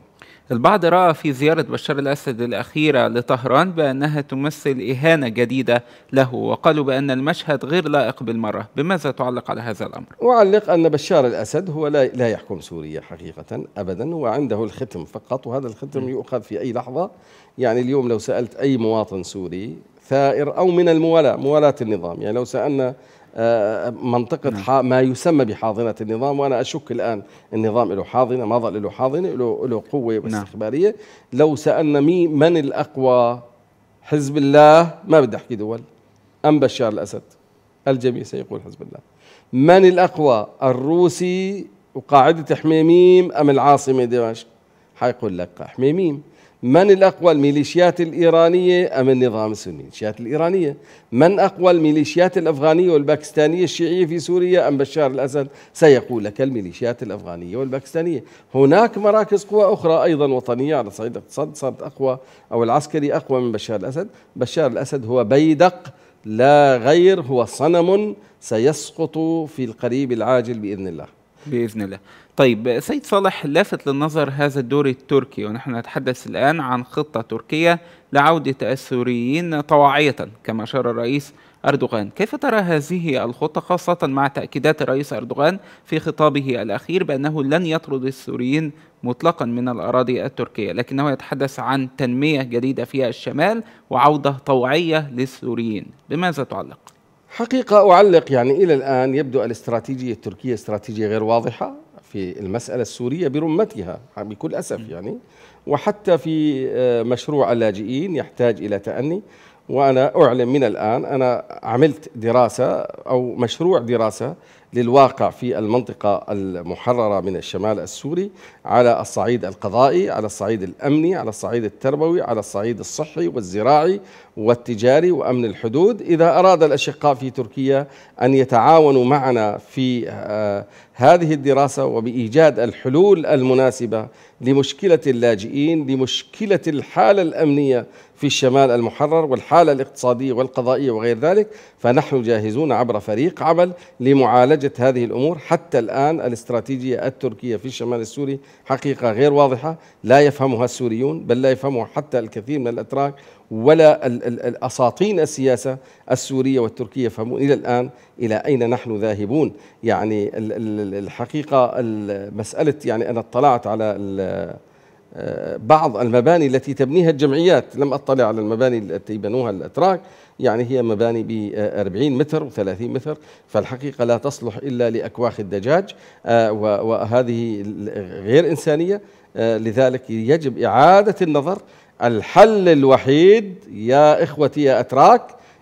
البعض رأى في زيارة بشار الأسد الأخيرة لطهران بأنها تمثل إهانة جديدة له وقالوا بأن المشهد غير لائق بالمرة بماذا تعلق على هذا الأمر؟ أعلق أن بشار الأسد هو لا, لا يحكم سوريا حقيقة أبدا وعنده الختم فقط وهذا الختم يؤخذ في أي لحظة يعني اليوم لو سألت أي مواطن سوري ثائر أو من الموالاة موالاة النظام يعني لو سألنا منطقة نعم. ما يسمى بحاضنة النظام وأنا أشك الآن النظام له حاضنة ما ظل له حاضنة له, له قوة نعم. واستخبارية لو سألنا مي من الأقوى حزب الله ما بدي أحكي دول أم بشار الأسد الجميع سيقول حزب الله من الأقوى الروسي وقاعدة حميميم أم العاصمة دمشق حيقول لك حميميم من الأقوى الميليشيات الإيرانية أم النظام السني الميليشيات الإيرانية من أقوى الميليشيات الأفغانية والباكستانية الشيعية في سوريا أم بشار الأسد سيقول لك الميليشيات الأفغانية والباكستانية هناك مراكز قوى أخرى أيضا وطنية على صعيد الاقتصاد صارت أقوى أو العسكري أقوى من بشار الأسد بشار الأسد هو بيدق لا غير هو صنم سيسقط في القريب العاجل بإذن الله بإذن الله طيب سيد صالح لافت للنظر هذا الدور التركي ونحن نتحدث الآن عن خطة تركية لعودة السوريين طواعية كما أشار الرئيس أردوغان كيف ترى هذه الخطة خاصة مع تأكيدات الرئيس أردوغان في خطابه الأخير بأنه لن يطرد السوريين مطلقا من الأراضي التركية لكنه يتحدث عن تنمية جديدة في الشمال وعودة طوعية للسوريين بماذا تعلق؟ حقيقة أعلق يعني إلى الآن يبدو الاستراتيجية التركية استراتيجية غير واضحة في المسألة السورية برمتها بكل أسف يعني وحتى في آه، مشروع اللاجئين يحتاج إلى تأني وأنا أعلن من الآن أنا عملت دراسة أو مشروع دراسة للواقع في المنطقة المحررة من الشمال السوري على الصعيد القضائي على الصعيد الأمني على الصعيد التربوي على الصعيد الصحي والزراعي والتجاري وأمن الحدود إذا أراد الأشقاء في تركيا أن يتعاونوا معنا في آه، هذه الدراسة وبإيجاد الحلول المناسبة لمشكلة اللاجئين لمشكلة الحالة الأمنية في الشمال المحرر والحالة الاقتصادية والقضائية وغير ذلك فنحن جاهزون عبر فريق عمل لمعالجة هذه الأمور حتى الآن الاستراتيجية التركية في الشمال السوري حقيقة غير واضحة لا يفهمها السوريون بل لا يفهمها حتى الكثير من الأتراك ولا الأساطين السياسة السورية والتركية يفهمون إلى الآن إلى أين نحن ذاهبون يعني الحقيقة مسألة يعني أنا اطلعت على بعض المباني التي تبنيها الجمعيات لم أطلع على المباني التي بنوها الأتراك يعني هي مباني ب 40 متر و30 متر فالحقيقة لا تصلح إلا لأكواخ الدجاج آه، وهذه غير إنسانية آه، لذلك يجب إعادة النظر الحل الوحيد يا إخوتي يا أتراك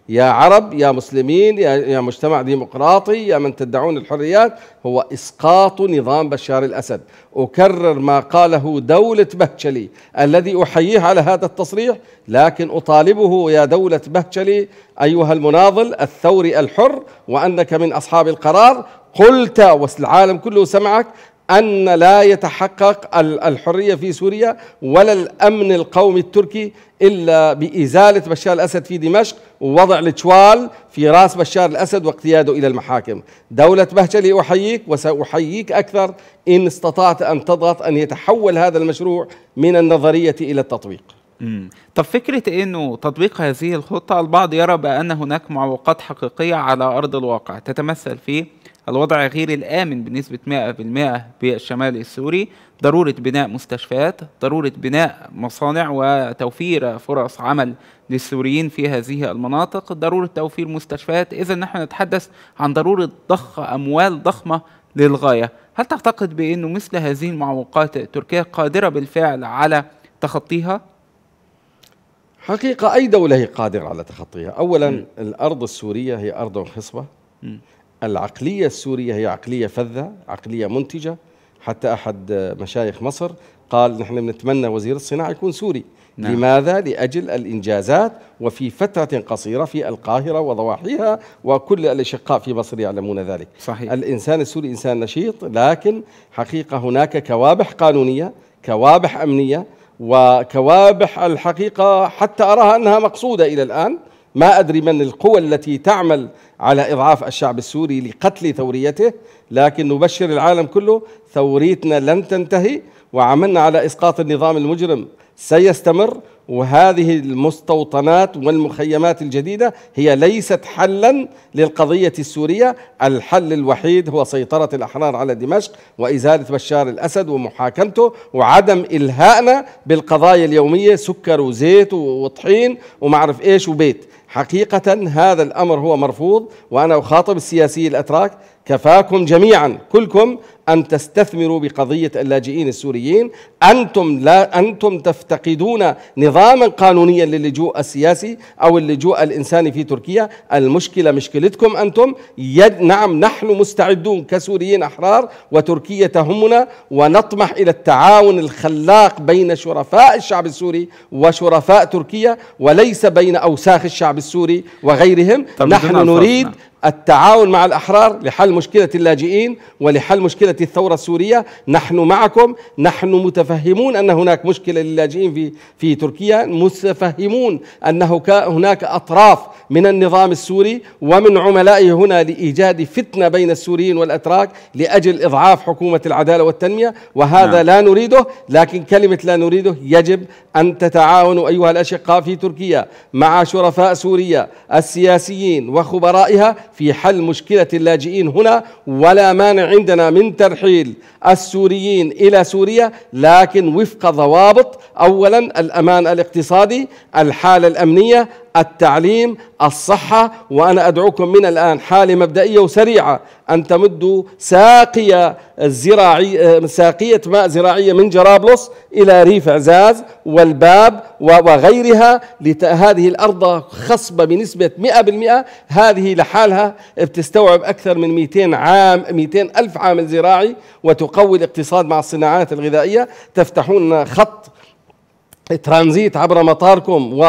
يا عرب يا مسلمين يا, يا مجتمع ديمقراطي يا من تدعون الحريات هو اسقاط نظام بشار الاسد اكرر ما قاله دوله بهجلي الذي احييه على هذا التصريح لكن اطالبه يا دوله بهجلي ايها المناضل الثوري الحر وانك من اصحاب القرار قلت والعالم كله سمعك أن لا يتحقق الحرية في سوريا ولا الأمن القومي التركي إلا بإزالة بشار الأسد في دمشق ووضع الجوال في رأس بشار الأسد واقتياده إلى المحاكم دولة بهجلي أحييك وسأحييك أكثر إن استطعت أن تضغط أن يتحول هذا المشروع من النظرية إلى التطبيق مم. طب فكرة أنه تطبيق هذه الخطة البعض يرى بأن هناك معوقات حقيقية على أرض الواقع تتمثل في الوضع غير الآمن بنسبة 100% بالشمال السوري ضرورة بناء مستشفيات ضرورة بناء مصانع وتوفير فرص عمل للسوريين في هذه المناطق ضرورة توفير مستشفيات إذا نحن نتحدث عن ضرورة ضخ أموال ضخمة للغاية هل تعتقد بأن مثل هذه المعوقات تركيا قادرة بالفعل على تخطيها؟ حقيقة أي دولة هي قادرة على تخطيها أولا م. الأرض السورية هي أرض خصبة العقلية السورية هي عقلية فذة عقلية منتجة حتى أحد مشايخ مصر قال نحن بنتمنى وزير الصناعة يكون سوري نعم. لماذا؟ لأجل الإنجازات وفي فترة قصيرة في القاهرة وضواحيها وكل الأشقاء في مصر يعلمون ذلك صحيح. الإنسان السوري إنسان نشيط لكن حقيقة هناك كوابح قانونية كوابح أمنية وكوابح الحقيقة حتى أراها أنها مقصودة إلى الآن ما أدري من القوى التي تعمل على إضعاف الشعب السوري لقتل ثوريته لكن نبشر العالم كله ثوريتنا لن تنتهي وعملنا على إسقاط النظام المجرم سيستمر وهذه المستوطنات والمخيمات الجديدة هي ليست حلا للقضية السورية الحل الوحيد هو سيطرة الأحرار على دمشق وإزالة بشار الأسد ومحاكمته وعدم إلهائنا بالقضايا اليومية سكر وزيت وطحين ومعرف إيش وبيت حقيقة هذا الأمر هو مرفوض وأنا أخاطب السياسي الأتراك كفاكم جميعا كلكم أن تستثمروا بقضية اللاجئين السوريين أنتم, لا أنتم تفتقدون نظاما قانونيا للجوء السياسي أو اللجوء الإنساني في تركيا المشكلة مشكلتكم أنتم يد نعم نحن مستعدون كسوريين أحرار وتركيا تهمنا ونطمح إلى التعاون الخلاق بين شرفاء الشعب السوري وشرفاء تركيا وليس بين أوساخ الشعب السوري وغيرهم نحن نريد التعاون مع الأحرار لحل مشكلة اللاجئين ولحل مشكلة الثورة السورية نحن معكم نحن متفهمون أن هناك مشكلة للاجئين في, في تركيا متفهمون أن هناك أطراف من النظام السوري ومن عملائه هنا لإيجاد فتنة بين السوريين والأتراك لأجل إضعاف حكومة العدالة والتنمية وهذا نعم. لا نريده لكن كلمة لا نريده يجب أن تتعاونوا أيها الأشقاء في تركيا مع شرفاء سوريا السياسيين وخبرائها في حل مشكلة اللاجئين هنا ولا مانع عندنا من ترحيل السوريين إلى سوريا لكن وفق ضوابط أولا الأمان الاقتصادي الحالة الأمنية التعليم الصحة وأنا أدعوكم من الآن حالة مبدئية وسريعة أن تمدوا ساقية زراعية ساقية ماء زراعية من جرابلس إلى ريف عزاز والباب وغيرها هذه الأرض خصبة بنسبة 100% هذه لحالها بتستوعب أكثر من 200 عام 200 ألف عامل زراعي وتقوي الاقتصاد مع الصناعات الغذائية تفتحون خط ترانزيت عبر مطاركم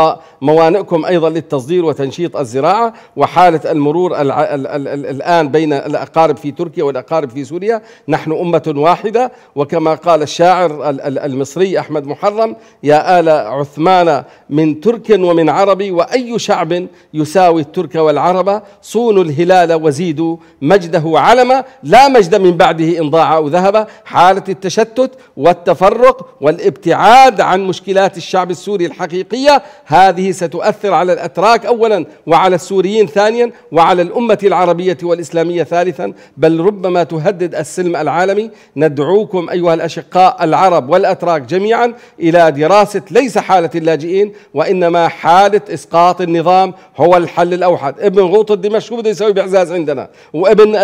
وموانئكم ايضا للتصدير وتنشيط الزراعه وحاله المرور ال ال ال الان بين الاقارب في تركيا والاقارب في سوريا نحن امه واحده وكما قال الشاعر المصري احمد محرم يا ال عثمان من ترك ومن عربي واي شعب يساوي الترك والعرب صونوا الهلال وزيدوا مجده علما لا مجد من بعده ان ضاع او ذهب حاله التشتت والتفرق والابتعاد عن مشكلات الشعب السوري الحقيقية هذه ستؤثر على الأتراك أولا وعلى السوريين ثانيا وعلى الأمة العربية والإسلامية ثالثا بل ربما تهدد السلم العالمي ندعوكم أيها الأشقاء العرب والأتراك جميعا إلى دراسة ليس حالة اللاجئين وإنما حالة إسقاط النظام هو الحل الأوحد ابن غوط دمشق شو بده يسوي بإعزاز عندنا وابن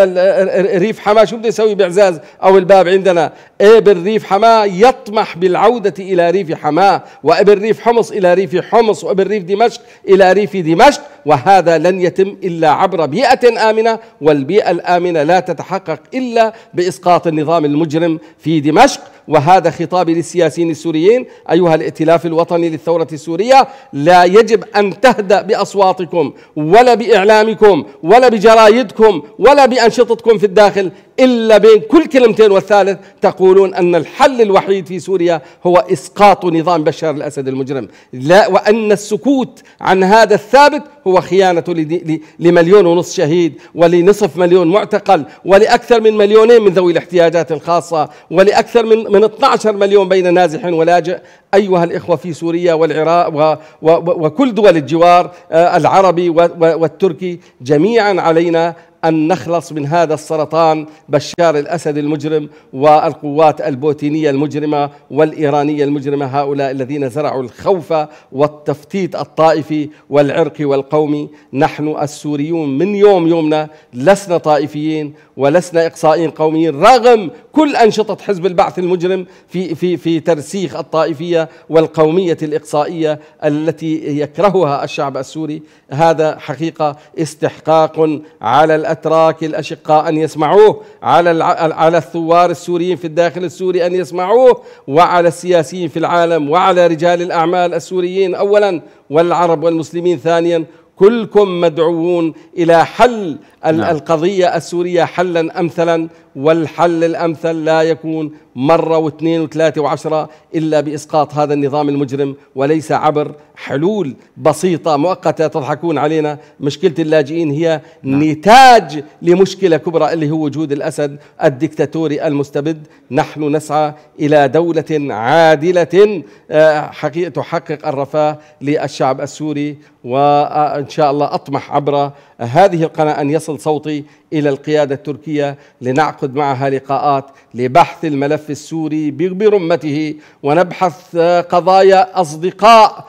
ريف حماه شو بده يسوي بإعزاز أو الباب عندنا ابن ريف حماه يطمح بالعودة إلى ريف حماه وابن ريف حمص إلى ريف حمص وابن ريف دمشق إلى ريف دمشق وهذا لن يتم إلا عبر بيئة آمنة والبيئة الآمنة لا تتحقق إلا بإسقاط النظام المجرم في دمشق وهذا خطابي للسياسيين السوريين أيها الائتلاف الوطني للثورة السورية لا يجب أن تهدأ بأصواتكم ولا بإعلامكم ولا بجرايدكم ولا بأنشطتكم في الداخل إلا بين كل كلمتين والثالث تقولون أن الحل الوحيد في سوريا هو إسقاط نظام بشار الأسد المجرم لا وأن السكوت عن هذا الثابت هو خيانة لمليون ونصف شهيد ولنصف مليون معتقل ولأكثر من مليونين من ذوي الاحتياجات الخاصة ولأكثر من, من 12 مليون بين نازح ولاجئ أيها الإخوة في سوريا والعراق وكل دول الجوار آه، العربي والتركي جميعا علينا أن نخلص من هذا السرطان بشار الأسد المجرم والقوات البوتينية المجرمة والإيرانية المجرمة هؤلاء الذين زرعوا الخوف والتفتيت الطائفي والعرقي والقومي نحن السوريون من يوم يومنا لسنا طائفيين ولسنا إقصائيين قوميين رغم كل أنشطة حزب البعث المجرم في, في, في ترسيخ الطائفية والقومية الإقصائية التي يكرهها الشعب السوري هذا حقيقة استحقاق على الأسد الأتراك الأشقاء أن يسمعوه على على الثوار السوريين في الداخل السوري أن يسمعوه وعلى السياسيين في العالم وعلى رجال الأعمال السوريين أولا والعرب والمسلمين ثانيا كلكم مدعوون الى حل نعم. القضيه السوريه حلا امثلا والحل الامثل لا يكون مره واثنين وثلاثه وعشره الا باسقاط هذا النظام المجرم وليس عبر حلول بسيطه مؤقته تضحكون علينا مشكله اللاجئين هي نعم. نتاج لمشكله كبرى اللي هو وجود الاسد الدكتاتوري المستبد نحن نسعى الى دوله عادله آه، تحقق الرفاه للشعب السوري وإن شاء الله أطمح عبر هذه القناة أن يصل صوتي إلى القيادة التركية لنعقد معها لقاءات لبحث الملف السوري برمته ونبحث قضايا أصدقاء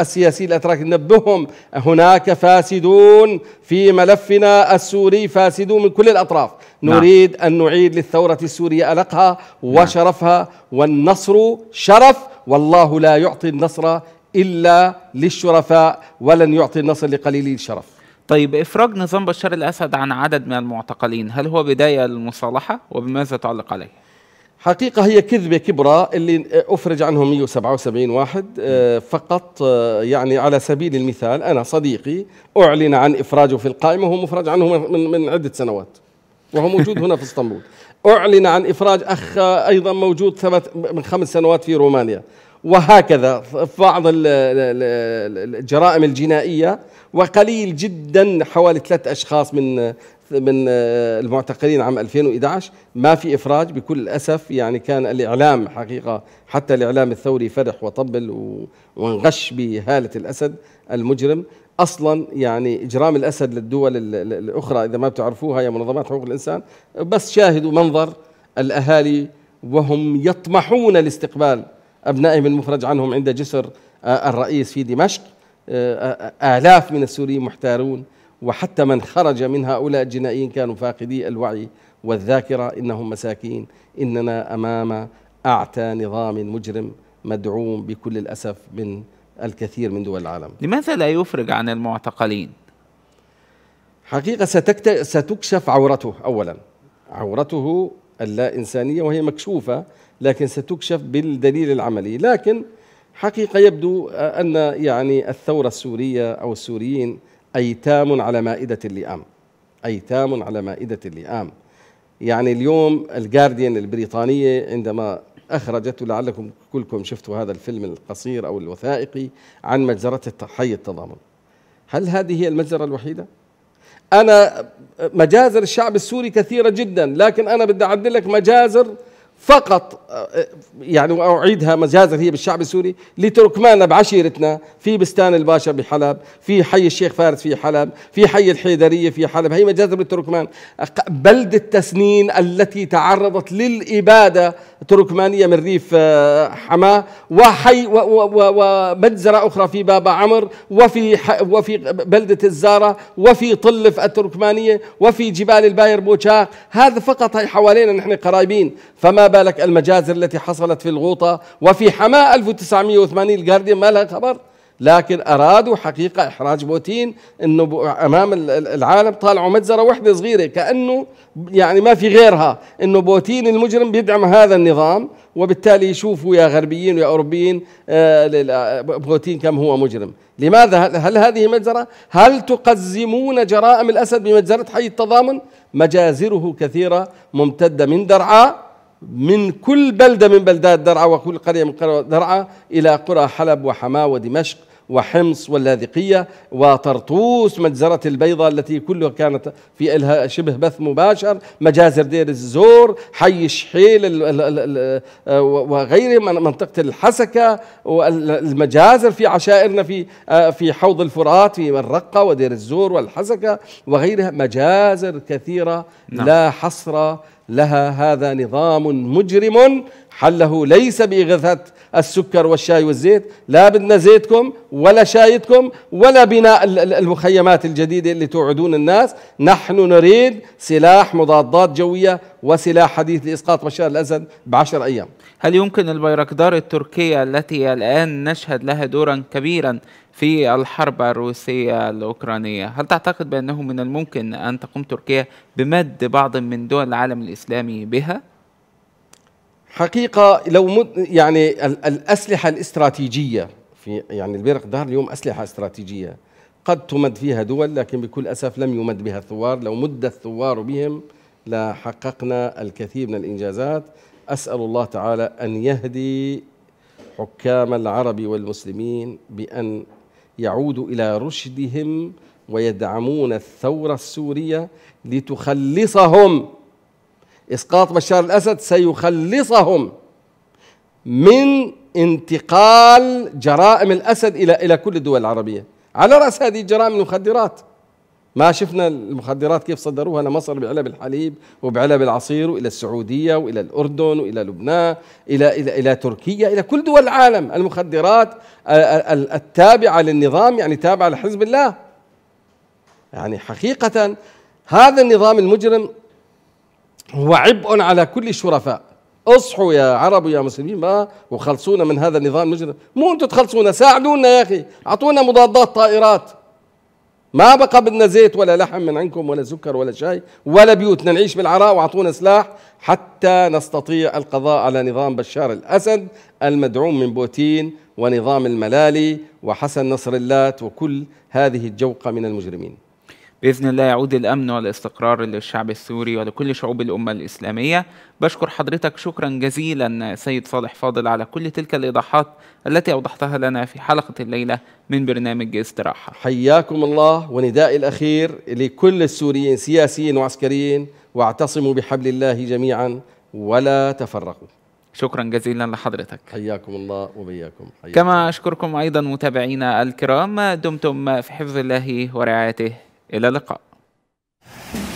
السياسي الاتراك ننبههم هناك فاسدون في ملفنا السوري فاسدون من كل الاطراف نعم. نريد ان نعيد للثوره السوريه القها نعم. وشرفها والنصر شرف والله لا يعطي النصر إلا للشرفاء ولن يعطي النصر لقليل الشرف طيب إفراج نظام بشار الأسد عن عدد من المعتقلين هل هو بداية للمصالحة وبماذا تعلق عليه؟ حقيقة هي كذبة كبرى اللي أفرج عنهم 177 واحد آه، فقط آه، يعني على سبيل المثال أنا صديقي أعلن عن إفراجه في القائمة وهو مفرج عنه من, من عدة سنوات وهو موجود هنا في اسطنبول أعلن عن إفراج أخ آه، أيضا موجود ثبت من خمس سنوات في رومانيا وهكذا في بعض الجرائم الجنائية وقليل جدا حوالي ثلاث أشخاص من من المعتقلين عام 2011 ما في إفراج بكل الأسف يعني كان الإعلام حقيقة حتى الإعلام الثوري فرح وطبل وانغش بهالة الأسد المجرم اصلا يعني اجرام الاسد للدول الاخرى اذا ما بتعرفوها يا منظمات حقوق الانسان بس شاهدوا منظر الاهالي وهم يطمحون لاستقبال أبنائهم المفرج عنهم عند جسر آه، الرئيس في دمشق آه، آه، آلاف من السوريين محتارون وحتى من خرج من هؤلاء الجنائيين كانوا فاقدي الوعي والذاكرة إنهم مساكين إننا أمام أعتى نظام مجرم مدعوم بكل الأسف من الكثير من دول العالم لماذا لا يفرج عن المعتقلين؟ حقيقة ستكشف عورته أولا عورته اللا إنسانية وهي مكشوفة لكن ستكشف بالدليل العملي لكن حقيقة يبدو أن يعني الثورة السورية أو السوريين أيتام على مائدة اللئام أيتام على مائدة اللئام يعني اليوم الجارديان البريطانية عندما أخرجت لعلكم كلكم شفتوا هذا الفيلم القصير أو الوثائقي عن مجزرة حي التضامن هل هذه هي المجزرة الوحيدة؟ أنا مجازر الشعب السوري كثيرة جدا لكن أنا بدي أعدلك مجازر فقط يعني واعيدها مجازا هي بالشعب السوري لتركماننا بعشيرتنا في بستان الباشا بحلب، في حي الشيخ فارس في حلب، في حي الحيدريه في حلب، هي مجازا بالتركمان، بلده تسنين التي تعرضت للاباده تركمانيه من ريف آه، حماه وحي ومجزره اخرى في بابا عمر وفي وفي بلده الزاره وفي طلف التركمانيه وفي جبال الباير بوشاق، هذا فقط هي حوالينا نحن قرايبين، فما بالك المجازر التي حصلت في الغوطة وفي حماة 1980 الجارديان ما لها خبر لكن أرادوا حقيقة إحراج بوتين أنه أمام العالم طالعوا مجزرة واحدة صغيرة كأنه يعني ما في غيرها أنه بوتين المجرم بيدعم هذا النظام وبالتالي يشوفوا يا غربيين ويا أوروبيين آه، بوتين كم هو مجرم لماذا هل هذه مجزرة هل تقزمون جرائم الأسد بمجزرة حي التضامن مجازره كثيرة ممتدة من درعا من كل بلدة من بلدات درعا وكل قرية من قرى درعا إلى قرى حلب وحماة ودمشق وحمص واللاذقية وطرطوس مجزرة البيضاء التي كلها كانت في إلها شبه بث مباشر مجازر دير الزور حي الشحيل وغيره من منطقة الحسكة والمجازر في عشائرنا في آه، في حوض الفرات في الرقة ودير الزور والحسكة وغيرها مجازر كثيرة نعم. لا حصر لها هذا نظام مجرم حله ليس بإغاثة السكر والشاي والزيت لا بدنا زيتكم ولا شايتكم ولا بناء المخيمات الجديدة اللي توعدون الناس نحن نريد سلاح مضادات جوية وسلاح حديث لإسقاط بشار الأسد بعشر أيام هل يمكن البيركدار التركية التي الآن نشهد لها دورا كبيرا في الحرب الروسية الأوكرانية هل تعتقد بأنه من الممكن أن تقوم تركيا بمد بعض من دول العالم الإسلامي بها؟ حقيقة لو مد يعني الأسلحة الاستراتيجية في يعني البرق دار اليوم أسلحة استراتيجية قد تمد فيها دول لكن بكل أسف لم يمد بها الثوار لو مد الثوار بهم لحققنا الكثير من الإنجازات أسأل الله تعالى أن يهدي حكام العرب والمسلمين بأن يعودوا إلى رشدهم ويدعمون الثورة السورية لتخلصهم اسقاط بشار الاسد سيخلصهم من انتقال جرائم الاسد الى الى كل الدول العربيه على راس هذه الجرائم المخدرات ما شفنا المخدرات كيف صدروها لمصر بعلب الحليب وبعلب العصير والى السعوديه والى الاردن والى لبنان الى الى الى تركيا الى كل دول العالم المخدرات التابعه للنظام يعني تابعه لحزب الله يعني حقيقه هذا النظام المجرم هو عبء على كل الشرفاء اصحوا يا عرب ويا مسلمين بقى وخلصونا من هذا النظام المجرم مو انتم تخلصونا ساعدونا يا اخي اعطونا مضادات طائرات ما بقى بدنا زيت ولا لحم من عندكم ولا سكر ولا شاي ولا بيوتنا نعيش بالعراء واعطونا سلاح حتى نستطيع القضاء على نظام بشار الاسد المدعوم من بوتين ونظام الملالي وحسن نصر اللات وكل هذه الجوقه من المجرمين باذن الله يعود الامن والاستقرار للشعب السوري ولكل شعوب الامه الاسلاميه بشكر حضرتك شكرا جزيلا سيد صالح فاضل على كل تلك الايضاحات التي اوضحتها لنا في حلقه الليله من برنامج استراحه حياكم الله وندائي الاخير لكل السوريين سياسيين وعسكريين واعتصموا بحبل الله جميعا ولا تفرقوا شكرا جزيلا لحضرتك حياكم الله وبياكم حياكم. كما أشكركم أيضا متابعينا الكرام دمتم في حفظ الله ورعايته إلى اللقاء